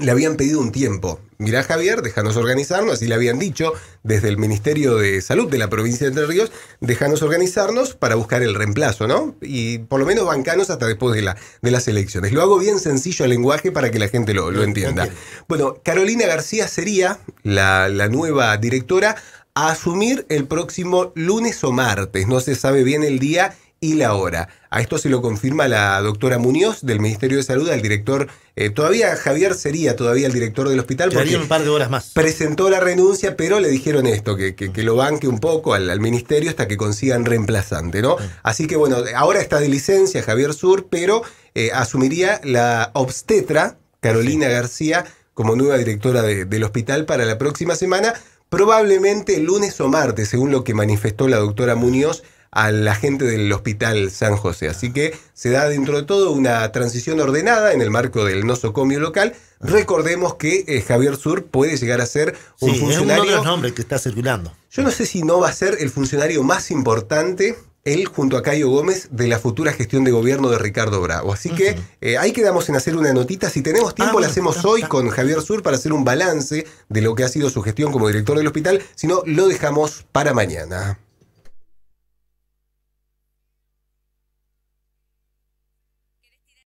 le habían pedido un tiempo. Mirá, Javier, déjanos organizarnos, así le habían dicho desde el Ministerio de Salud de la provincia de Entre Ríos, déjanos organizarnos para buscar el reemplazo, ¿no? Y por lo menos bancanos hasta después de, la, de las elecciones. Lo hago bien sencillo el lenguaje para que la gente lo, entienda. Bueno, Carolina García sería la, la nueva directora a asumir el próximo lunes o martes, no se sabe bien el día y la hora. A esto se lo confirma la doctora Muñoz del Ministerio de Salud al director, eh, todavía Javier sería todavía el director del hospital. Porque un par de horas más. Presentó la renuncia, pero le dijeron esto, que, que, lo banque un poco al, ministerio hasta que consigan reemplazante, ¿no? Así que bueno, ahora está de licencia Javier Sur, pero eh, asumiría la obstetra Carolina García como nueva directora del hospital para la próxima semana, probablemente lunes o martes, según lo que manifestó la doctora Muñoz a la gente del Hospital San José. Así que se da dentro de todo una transición ordenada en el marco del nosocomio local. Recordemos que eh, Javier Sur puede llegar a ser un funcionario. Es los nombres que está circulando. Yo no sé si no va a ser el funcionario más importante él junto a Cayo Gómez de la futura gestión de gobierno de Ricardo Bravo. Así que eh, ahí quedamos en hacer una notita. Si tenemos tiempo, ah, la hacemos hoy con Javier Sur para hacer un balance de lo que ha sido su gestión como director del hospital. Si no, lo dejamos para mañana.